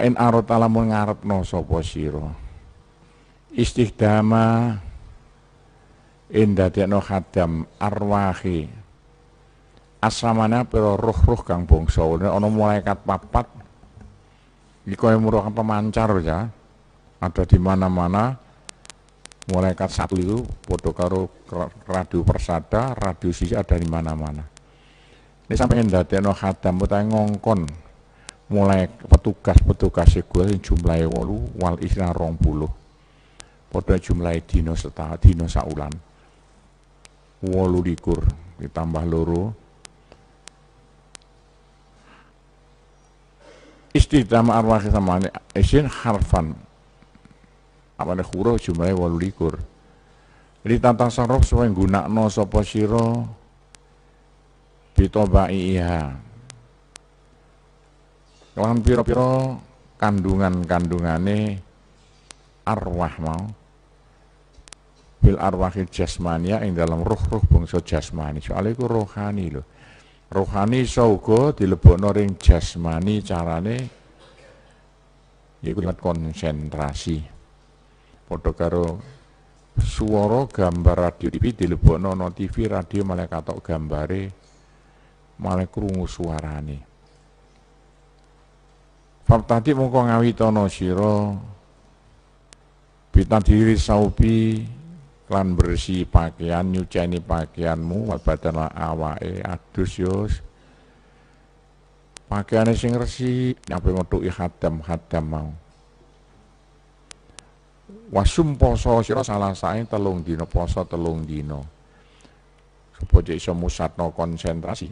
wa arut alamun lamun no sapa sira istihdama no khadam arwahi asramana pero roh-roh kang ada ana malaikat papat iku merupakan pemancar ya ada di mana-mana malaikat satu itu podo karo radio persada radio sisi ada di mana-mana ini sampai no khadam utawa ngongkon mulai petugas-petugas yang jumlahnya walu wal isna puluh pada jumlahnya dino setahun dino saulan likur ditambah loro istidama arwah ini isin harfan apa ini huruf jumlahnya walu likur jadi tantang sarof supaya gunak no sopo siro bitobai iha kelam piro-piro kandungan-kandungane arwah mau bil arwahi e jasmania yang dalam ruh-ruh bangsa jasmani soalnya itu rohani loh rohani saugo dilebokno noring jasmani carane ikut konsentrasi podo karo suara gambar radio TV dilebokno no TV radio malah katok gambare malah kerungu suarane Fabtadi mongko ngawitono sira diri saupi, lan bersih pakaian nyuceni pakaianmu badan awake adus yo pakaiane sing resik nyampe metuki hadam-hadam mau wasum poso sira salah saing, telung dino poso telung dino, supaya iso musatno konsentrasi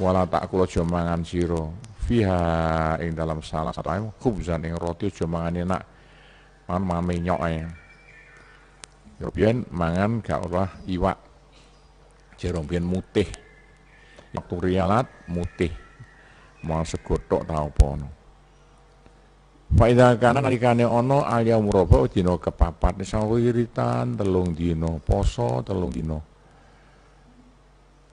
wala takul aja mangan sira fiha ing dalam salah satu ayam kubzan ing roti aja mangan enak man mame minyak ae yo ya mangan gak ora iwak jerong mutih waktu rialat mutih mau segotok ta apa ono Faida kana nalikane ono alia muraba dina kepapat sawiritan telung dina poso telung dina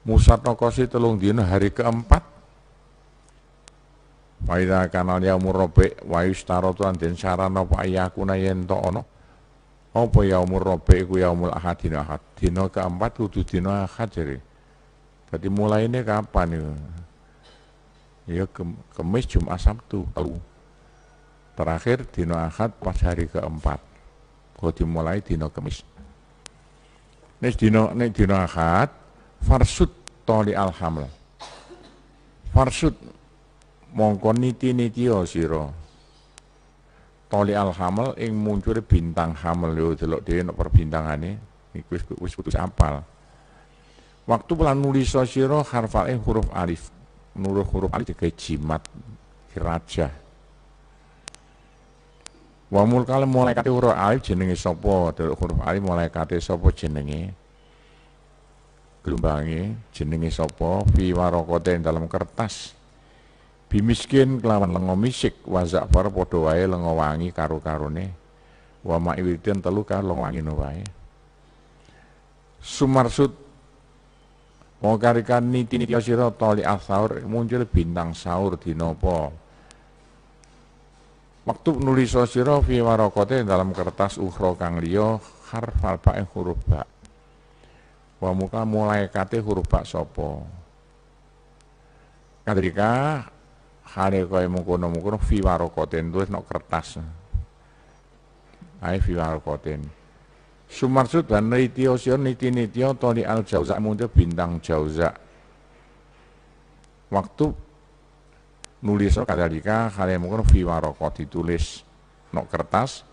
Musatno kosi telung dino hari keempat Waida kanal ya umur robe wayu yustaro tuan den sarana apa ayakuna yen to ono apa ya umur robe ku ya umul ahad dino ahad dino keempat kudu dino ahad jadi. Berarti mulainya kapan ya? Ya kemis Jumat Sabtu terakhir dino akad pas hari keempat Kau dimulai dino kemis Nes dino nek dino akad farsud toli alhamla farsud mongko niti nitio siro toli alhamal ing muncul bintang hamil yo telok dhewe nek perbintangane iku wis wis putus apal waktu pelan nulis siro harfal huruf alif nuruh huruf alif digawe jimat raja wa mulkal malaikat huruf alif jenenge sopo, huruf alif kata sopo jenenge gelombangi jenengi sopo fi yang dalam kertas bimiskin kelawan lengo misik wazak par padha lengo wangi karo karone wama iwitin telu lengo wangi wae sumarsud mongkarikan niti niti tali asaur muncul bintang saur dinopo waktu nulis sira fi yang dalam kertas ukhro kang liya harfal pae huruf pak Wamuka mulai kate huruf Pak Sopo. kadrika kau yang mengkono mengkono viwaro koten tulis nok kertas ae viwaro koten. sumarsud dan nitio sion niti nitio toli al jauza muncul bintang jauza waktu nulis kadrika kalian mungkin viwaro koti tulis nok kertas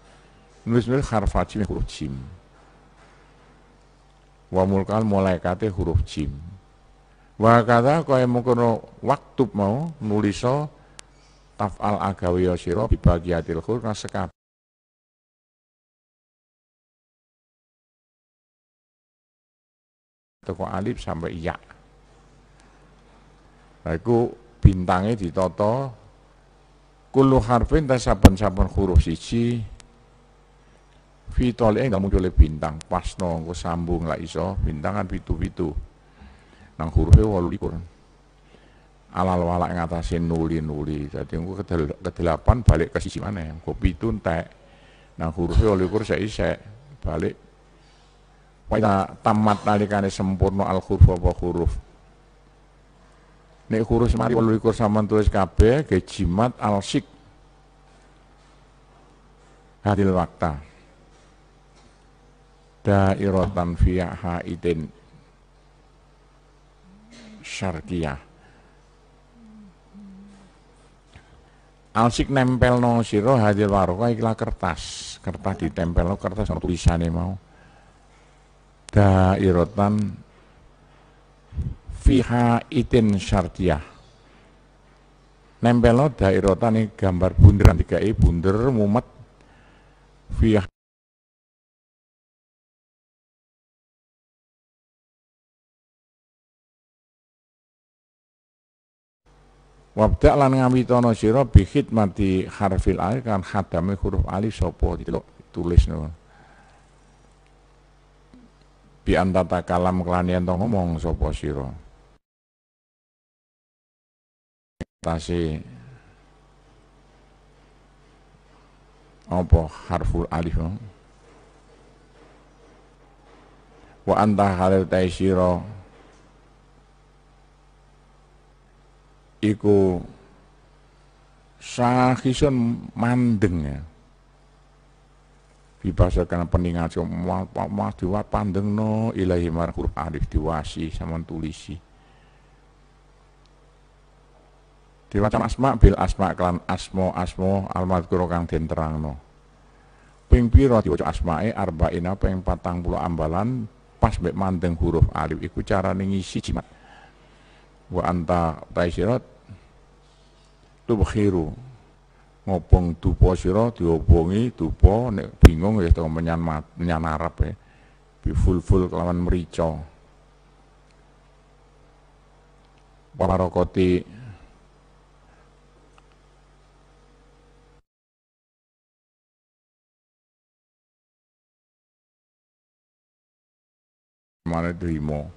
nulis nulis harfajim huruf jim wa mulkal malaikate huruf jim wa kata kaya mengkono waktu mau nuliso taf'al agawe ya sira bibagiatil khurna sekab teko alif sampai ya Aku nah, itu bintangnya ditoto kulu harfin dan saben-saben huruf siji eh enggak muncul bintang, pasno gue sambung lah iso, bintangan pitu-pitu. Nang e walu likur Alal walak atasin nuli-nuli. jadi Dadi ke kedelapan balik ke sisi mana? yang gue pitu entek. Nang e likur saya isek, balik Wajah tamat nalikane sempurna al huruf apa huruf. Nek huruf semari wolu ikur sama tulis kabeh gejimat al sik. Hadil waktah dairatan fiya haidin syarqiyah Alsik nempel no siro hadil waroka ikilah kertas kertas ditempel no kertas no tulisannya mau dairatan fiha itin syartiyah nempel no dairatan ini gambar bunderan 3 i bunder mumet fiha Wabda lan ngawitono siro bi mati harfil alif kan huruf alif sopo ditelok tulis ngono. Bi antata kalam kelanian tong ngomong sopo siro. Tasi opo harful alif wa anta halil siro. iku sahisun mandeng ya peningat semua peningasi mas diwa pandeng no ilahi marang huruf alif diwasi sama tulisi diwaca asma bil asma klan asmo asmo almat kuro kang den no. ping pira asmae arba ina peng patang puluh ambalan pas bek mandeng huruf alif iku cara ngisi cimat wa anta taisirat tubkhiru ngobong dupa sira diobongi dupa nek bingung ya teko menyan menyan full ya bifulful kelawan merica warokoti mana terima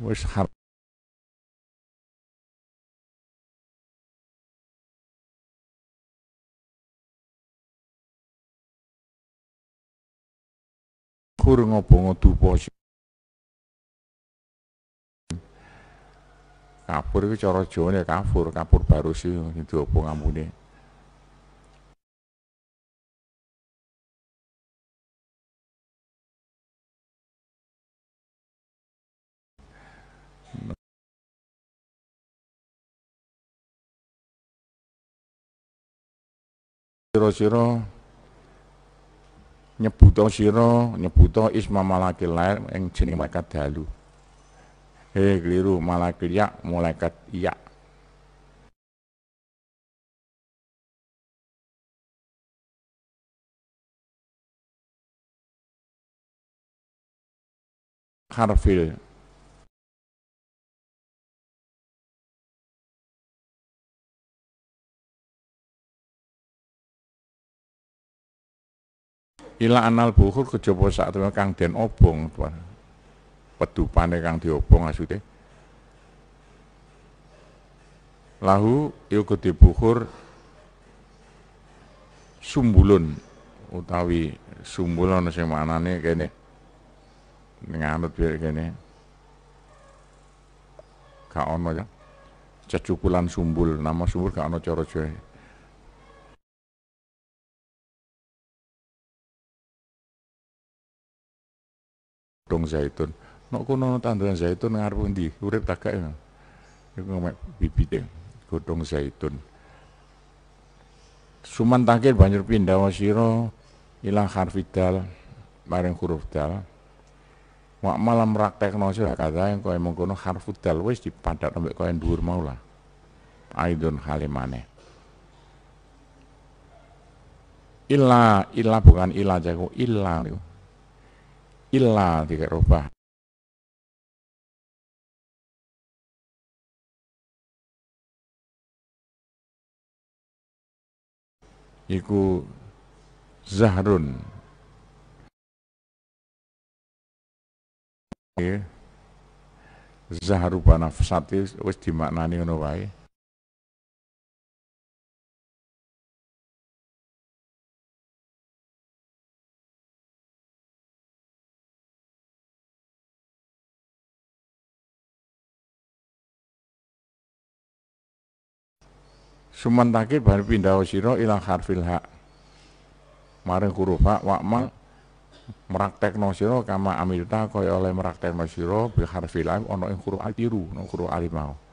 Where's how? Kurang apa ngadu bos. Kapur itu cara jauhnya kapur, kapur baru sih, itu apa Siro siro, nyebuta siro, nyebuta isma malaki lair ing jeneng malaikat dalu Hei keliru malakil ya malaikat ya harfil Ila anal buhur saat sak kang den obong. Pedupane kang diobong maksude. Lahu yuk gede buhur sumbulun utawi sumbul ana sing manane kene. Nganut piye kene. Gak ya. Cecukulan sumbul, nama sumbul gak ana cara dong zaitun. Nok kono tanduran zaitun ngarep endi? Urip tagak. Iku ngomek bibite godhong zaitun. Suman takir banjur pindah wasiro ilang harfidal maring huruf dal. Wak malam rak sira kata yang kowe kono harfut dal wis dipadat kau yang dhuwur maulah. Aidun halimane. Illa, illa bukan illa jago, illa illa rubah iku zahrun zahru banafsati wis dimaknani ngono wae sumantake bar pindah sira ilang harfil ha maring huruf ha wa'mal meraktekno sira kama amilta kaya oleh meraktekno sira bi harfil alim ana ing huruf atiru nang huruf alim mau